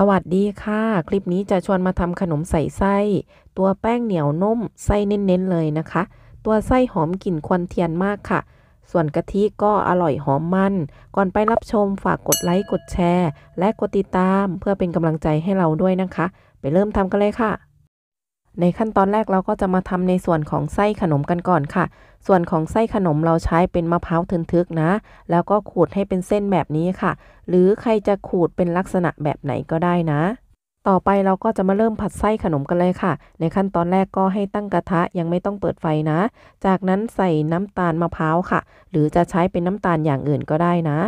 สวัสดีค่ะ คลิปนี้จะชวนมาทำขนมใส่ไส้ ตัวแป้งเหนียวนุ่มไส้เน้นๆเลยนะคะ ตัวไส้หอมกลิ่นควันเทียนมากค่ะ ส่วนกะทิก็อร่อยหอมมัน ก่อนไปรับชมฝากกดไลค์กดแชร์ และกดติดตามเพื่อเป็นกำลังใจให้เราด้วยนะคะ ไปเริ่มทำกันเลยค่ะในขั้นตอนแรกเราก็จะมาทำในส่วนของไส้ขนมกันก่อนค่ะ ส่วนของไส้ขนมเราใช้เป็นมะพร้าวทึนทึกนะ แล้วก็ขูดให้เป็นเส้นแบบนี้ค่ะ หรือใครจะขูดเป็นลักษณะแบบไหนก็ได้นะ ต่อไปเราก็จะมาเริ่มผัดไส้ขนมกันเลยค่ะ ในขั้นตอนแรกก็ให้ตั้งกระทะยังไม่ต้องเปิดไฟนะ จากนั้นใส่น้ำตาลมะพร้าวค่ะ หรือจะใช้เป็นน้ำตาลอย่างอื่นก็ได้นะ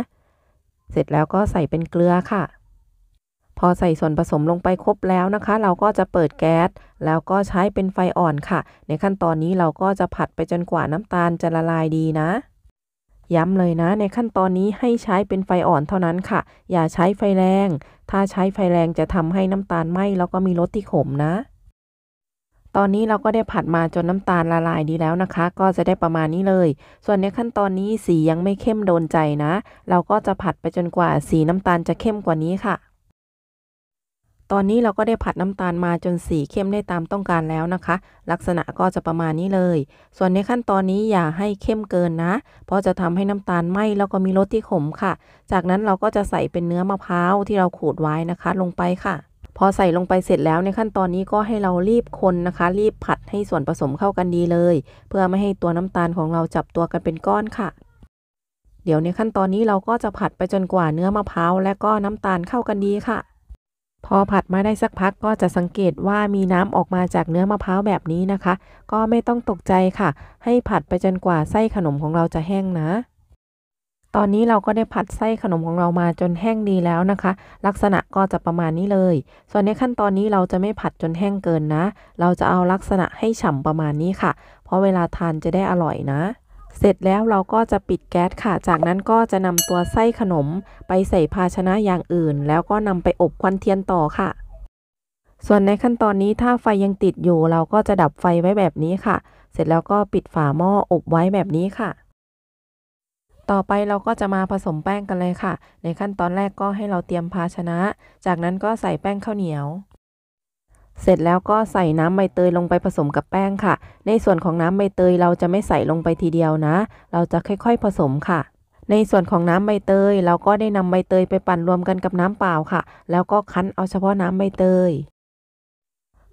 เสร็จแล้วก็ใส่เป็นเกลือค่ะพอใส่ส่วนผสมลงไปครบแล้วนะคะ เราก็จะเปิดแก๊ส แล้วก็ใช้เป็นไฟอ่อนค่ะ ในขั้นตอนนี้เราก็จะผัดไปจนกว่าน้ำตาลจะละลายดีนะ ย้ำเลยนะ ในขั้นตอนนี้ให้ใช้เป็นไฟอ่อนเท่านั้นค่ะ อย่าใช้ไฟแรง ถ้าใช้ไฟแรงจะทำให้น้ำตาลไหม้แล้วก็มีรสที่ขมนะ ตอนนี้เราก็ได้ผัดมาจนน้ำตาลละลายดีแล้วนะคะ ก็จะได้ประมาณนี้เลย ส่วนในขั้นตอนนี้สียังไม่เข้มโดนใจนะ เราก็จะผัดไปจนกว่าสีน้ำตาลจะเข้มกว่านี้ค่ะตอนนี้เราก็ได้ผัดน้ำตาลมาจนสีเข้มได้ตามต้องการแล้วนะคะ ลักษณะก็จะประมาณนี้เลย ส่วนในขั้นตอนนี้อย่าให้เข้มเกินนะ เพราะจะทำให้น้ำตาลไหม้แล้วก็มีรสที่ขมค่ะ จากนั้นเราก็จะใส่เป็นเนื้อมะพร้าวที่เราขูดไว้นะคะ ลงไปค่ะ พอใส่ลงไปเสร็จแล้วในขั้นตอนนี้ก็ให้เรารีบคนนะคะ รีบผัดให้ส่วนผสมเข้ากันดีเลย เพื่อไม่ให้ตัวน้ำตาลของเราจับตัวกันเป็นก้อนค่ะ เดี๋ยวในขั้นตอนนี้เราก็จะผัดไปจนกว่าเนื้อมะพร้าวและก็น้ำตาลเข้ากันดีค่ะพอผัดมาได้สักพักก็จะสังเกตว่ามีน้ำออกมาจากเนื้อมะพร้าวแบบนี้นะคะ ก็ไม่ต้องตกใจค่ะให้ผัดไปจนกว่าไส้ขนมของเราจะแห้งนะ ตอนนี้เราก็ได้ผัดไส้ขนมของเรามาจนแห้งดีแล้วนะคะ ลักษณะก็จะประมาณนี้เลย ส่วนในขั้นตอนนี้เราจะไม่ผัดจนแห้งเกินนะ เราจะเอาลักษณะให้ฉ่ำประมาณนี้ค่ะ เพราะเวลาทานจะได้อร่อยนะเสร็จแล้วเราก็จะปิดแก๊สค่ะ จากนั้นก็จะนำตัวไส้ขนม ไปใส่ภาชนะอย่างอื่น แล้วก็นำไปอบควันเทียนต่อค่ะ ส่วนในขั้นตอนนี้ถ้าไฟยังติดอยู่เราก็จะดับไฟไว้แบบนี้ค่ะ เสร็จแล้วก็ปิดฝาหม้ออบไว้แบบนี้ค่ะ ต่อไปเราก็จะมาผสมแป้งกันเลยค่ะ ในขั้นตอนแรกก็ให้เราเตรียมภาชนะ จากนั้นก็ใส่แป้งข้าวเหนียวเสร็จแล้วก็ใส่น้ำใบเตยลงไปผสมกับแป้งค่ะ ในส่วนของน้ำใบเตยเราจะไม่ใส่ลงไปทีเดียวนะ เราจะค่อยๆผสมค่ะ ในส่วนของน้ำใบเตยเราก็ได้นำใบเตยไปปั่นรวมกันกับน้ำเปล่าค่ะ แล้วก็คั้นเอาเฉพาะน้ำใบเตย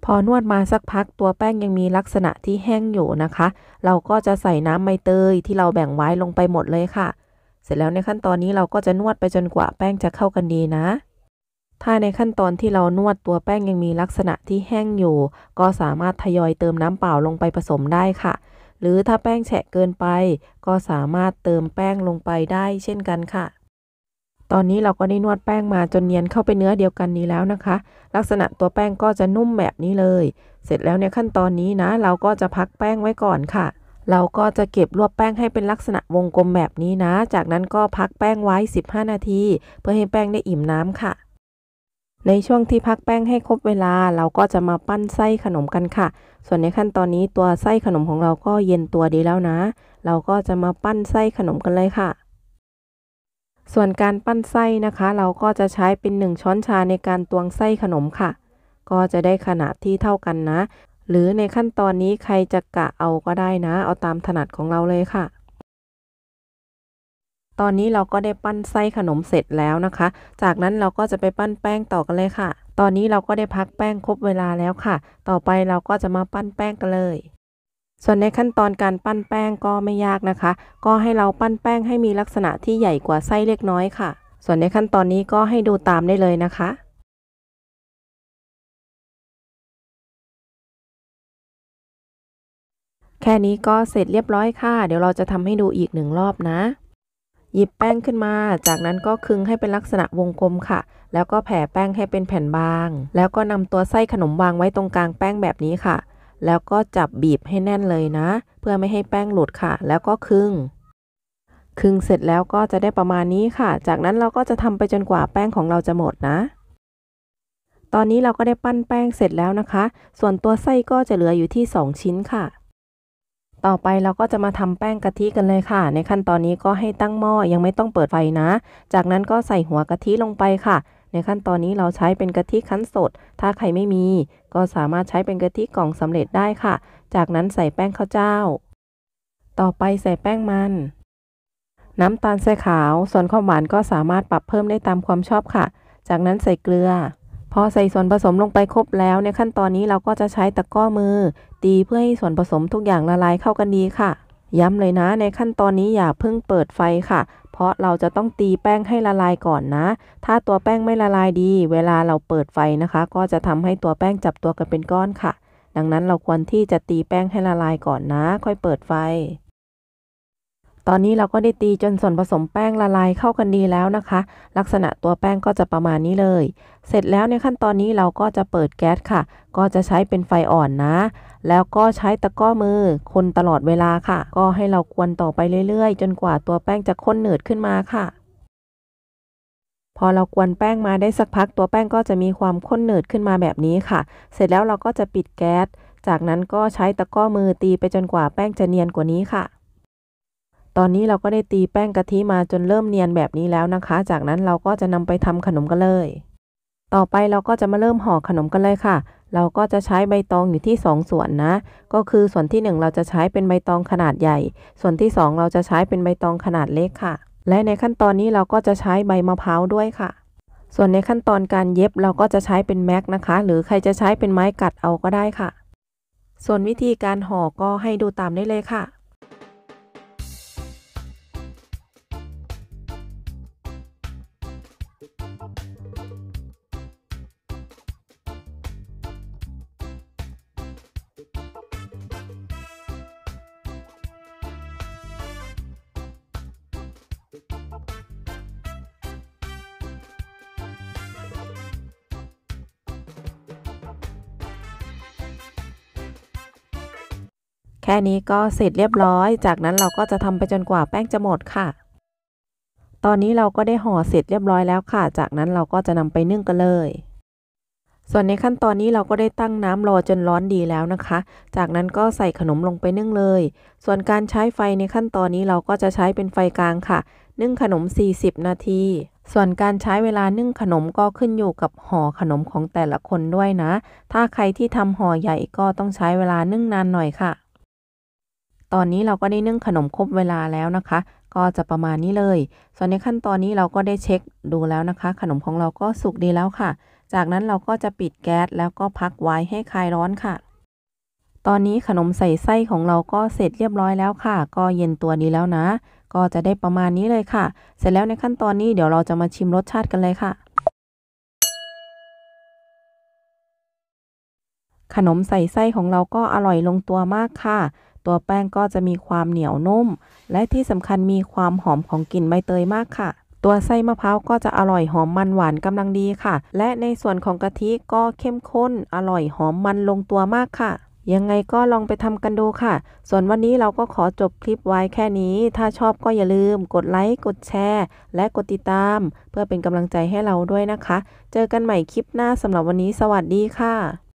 พอนวดมาสักพักตัวแป้งยังมีลักษณะที่แห้งอยู่นะคะ เราก็จะใส่น้ำใบเตยที่เราแบ่งไว้ลงไปหมดเลยค่ะ เสร็จแล้วในขั้นตอนนี้เราก็จะนวดไปจนกว่าแป้งจะเข้ากันดีนะถ้าในขั้นตอนที่เรานวดตัวแป้งยังมีลักษณะที่แห้งอยู่ ก็สามารถทยอยเติมน้ำเปล่าลงไปผสมได้ค่ะ หรือถ้าแป้งแฉะเกินไป ก็สามารถเติมแป้งลงไปได้ เช่นกันค่ะ ตอนนี้เราก็ได้นวดแป้งมาจนเนียนเข้าไปเนื้อเดียวกันนี้แล้วนะคะ ลักษณะตัวแป้งก็จะนุ่มแบบนี้เลย เสร็จแล้วในขั้นตอนนี้นะ เราก็จะพักแป้งไว้ก่อนค่ะ เราก็จะเก็บรวบแป้งให้เป็นลักษณะวงกลมแบบนี้นะ จากนั้นก็พักแป้งไว้ 15 นาที เพื่อให้แป้งได้อิ่มน้ำค่ะในช่วงที่พักแป้งให้ครบเวลาเราก็จะมาปั้นไส้ขนมกันค่ะ ส่วนในขั้นตอนนี้ตัวไส้ขนมของเราก็เย็นตัวดีแล้วนะ เราก็จะมาปั้นไส้ขนมกันเลยค่ะ ส่วนการปั้นไส้นะคะ เราก็จะใช้เป็น1ช้อนชาในการตวงไส้ขนมค่ะ ก็จะได้ขนาดที่เท่ากันนะ หรือในขั้นตอนนี้ใครจะกะเอาก็ได้นะ เอาตามถนัดของเราเลยค่ะตอนนี้เราก็ได้ปั้นไส้ขนมเสร็จแล้วนะคะ จากนั้นเราก็จะไปปั้นแป้งต่อกันเลยค่ะ ตอนนี้เราก็ได้พักแป้งครบเวลาแล้วค่ะ ต่อไปเราก็จะมาปั้นแป้งกันเลย ส่วนในขั้นตอนการปั้นแป้งก็ไม่ยากนะคะ ก็ให้เราปั้นแป้งให้มีลักษณะที่ใหญ่กว่าไส้เล็กน้อยค่ะ ส่วนในขั้นตอนนี้ก็ให้ดูตามได้เลยนะคะ แค่นี้ก็เสร็จเรียบร้อยค่ะ เดี๋ยวเราจะทำให้ดูอีกหนึ่งรอบนะหยิบแป้งขึ้นมา จากนั้นก็คึงให้เป็นลักษณะวงกลมค่ะ แล้วก็แผ่แป้งให้เป็นแผ่นบาง แล้วก็นำตัวไส้ขนมวางไว้ตรงกลางแป้งแบบนี้ค่ะ แล้วก็จับบีบให้แน่นเลยนะ เพื่อไม่ให้แป้งหลุดค่ะ แล้วก็คึง คึงเสร็จแล้วก็จะได้ประมาณนี้ค่ะ จากนั้นเราก็จะทำไปจนกว่าแป้งของเราจะหมดนะ ตอนนี้เราก็ได้ปั้นแป้งเสร็จแล้วนะคะ ส่วนตัวไส้ก็จะเหลืออยู่ที่ 2 ชิ้นค่ะต่อไปเราก็จะมาทำแป้งกะทิกันเลยค่ะ ในขั้นตอนนี้ก็ให้ตั้งหม้อยังไม่ต้องเปิดไฟนะ จากนั้นก็ใส่หัวกะทิลงไปค่ะ ในขั้นตอนนี้เราใช้เป็นกะทิคั้นสด ถ้าใครไม่มี ก็สามารถใช้เป็นกะทิกล่องสำเร็จได้ค่ะ จากนั้นใส่แป้งข้าวเจ้า ต่อไปใส่แป้งมัน น้ำตาลใส่ขาว ส่วนความหวานก็สามารถปรับเพิ่มได้ตามความชอบค่ะ จากนั้นใส่เกลือพอใส่ส่วนผสมลงไปครบแล้ว ในขั้นตอนนี้เราก็จะใช้ตะก้อมือ ตีเพื่อให้ส่วนผสมทุกอย่างละลายเข้ากันดีค่ะ ย้ำเลยนะในขั้นตอนนี้อย่าเพิ่งเปิดไฟค่ะ เพราะเราจะต้องตีแป้งให้ละลายก่อนนะ ถ้าตัวแป้งไม่ละลายดี เวลาเราเปิดไฟนะคะ ก็จะ ทำให้ตัวแป้งจับตัวกันเป็นก้อนค่ะ ดังนั้นเราควรที่จะตีแป้งให้ละลายก่อนนะ ค่อยเปิดไฟตอนนี้เราก็ได้ตีจนส่วนผสมแป้งละลายเข้ากันดีแล้วนะคะ ลักษณะตัวแป้งก็จะประมาณนี้เลย เสร็จแล้วในขั้นตอนนี้เราก็จะเปิดแก๊สค่ะ ก็จะใช้เป็นไฟอ่อนนะ แล้วก็ใช้ตะก้อมือคนตลอดเวลาค่ะ ก็ให้เรากวนต่อไปเรื่อยๆ จนกว่าตัวแป้งจะข้นหนืดขึ้นมาค่ะ พอเรากวนแป้งมาได้สักพักตัวแป้งก็จะมีความข้นหนืดขึ้นมาแบบนี้ค่ะ เสร็จแล้วเราก็จะปิดแก๊ส จากนั้นก็ใช้ตะก้อมือตีไปจนกว่าแป้งจะเนียนกว่านี้ค่ะตอนนี้เราก็ได้ตีแป้งกะทิมาจนเริ่มเนียนแบบนี้แล้วนะคะ จากนั้นเราก็จะนำไปทำขนมกันเลย ต่อไปเราก็จะมาเริ่มห่อขนมกันเลยค่ะ เราก็จะใช้ใบตองอยู่ที่2 ส่วนนะ ก็คือส่วนที่ 1 เราจะใช้เป็นใบตองขนาดใหญ่ ส่วนที่ 2 เราจะใช้เป็นใบตองขนาดเล็กค่ะ และในขั้นตอนนี้เราก็จะใช้ใบมะพร้าวด้วยค่ะ ส่วนในขั้นตอนการเย็บเราก็จะใช้เป็นแม็กนะคะ หรือใครจะใช้เป็นไม้กัดเอาก็ได้ค่ะ ส่วนวิธีการห่อก็ให้ดูตามได้เลยค่ะแค่นี้ก็เสร็จเรียบร้อย จากนั้นเราก็จะทำไปจนกว่าแป้งจะหมดค่ะ ตอนนี้เราก็ได้ห่อเสร็จเรียบร้อยแล้วค่ะ จากนั้นเราก็จะนำไปนึ่งกันเลย ส่วนในขั้นตอนนี้เราก็ได้ตั้งน้ำรอจนร้อนดีแล้วนะคะ จากนั้นก็ใส่ขนมลงไปนึ่งเลย ส่วนการใช้ไฟในขั้นตอนนี้เราก็จะใช้เป็นไฟกลางค่ะ นึ่งขนม 40 นาที ส่วนการใช้เวลานึ่งขนมก็ขึ้นอยู่กับห่อขนมของแต่ละคนด้วยนะ ถ้าใครที่ทำห่อใหญ่ก็ต้องใช้เวลานึ่งนานหน่อยค่ะตอนนี้เราก็ได้นึ่งขนมครบเวลาแล้วนะคะ ก็จะประมาณนี้เลย ส่วนในขั้นตอนนี้เราก็ได้เช็คดูแล้วนะคะ ขนมของเราก็สุกดีแล้วค่ะ จากนั้นเราก็จะปิดแก๊สแล้วก็พักไว้ให้คลายร้อนค่ะ ตอนนี้ขนมใส่ไส้ของเราก็เสร็จเรียบร้อยแล้วค่ะ ก็เย็นตัวดีแล้วนะ ก็จะได้ประมาณนี้เลยค่ะ เสร็จแล้วในขั้นตอนนี้เดี๋ยวเราจะมาชิมรสชาติกันเลยค่ะขนมใส่ไส้ของเราก็อร่อยลงตัวมากค่ะ ตัวแป้งก็จะมีความเหนียวนุ่ม และที่สำคัญมีความหอมของกลิ่นใบเตยมากค่ะ ตัวไส้มะพร้าวก็จะอร่อยหอมมันหวานกำลังดีค่ะ และในส่วนของกะทิก็เข้มข้นอร่อยหอมมันลงตัวมากค่ะ ยังไงก็ลองไปทำกันดูค่ะ ส่วนวันนี้เราก็ขอจบคลิปไว้แค่นี้ ถ้าชอบก็อย่าลืมกดไลค์กดแชร์และกดติดตามเพื่อเป็นกำลังใจให้เราด้วยนะคะ เจอกันใหม่คลิปหน้าสำหรับวันนี้สวัสดีค่ะ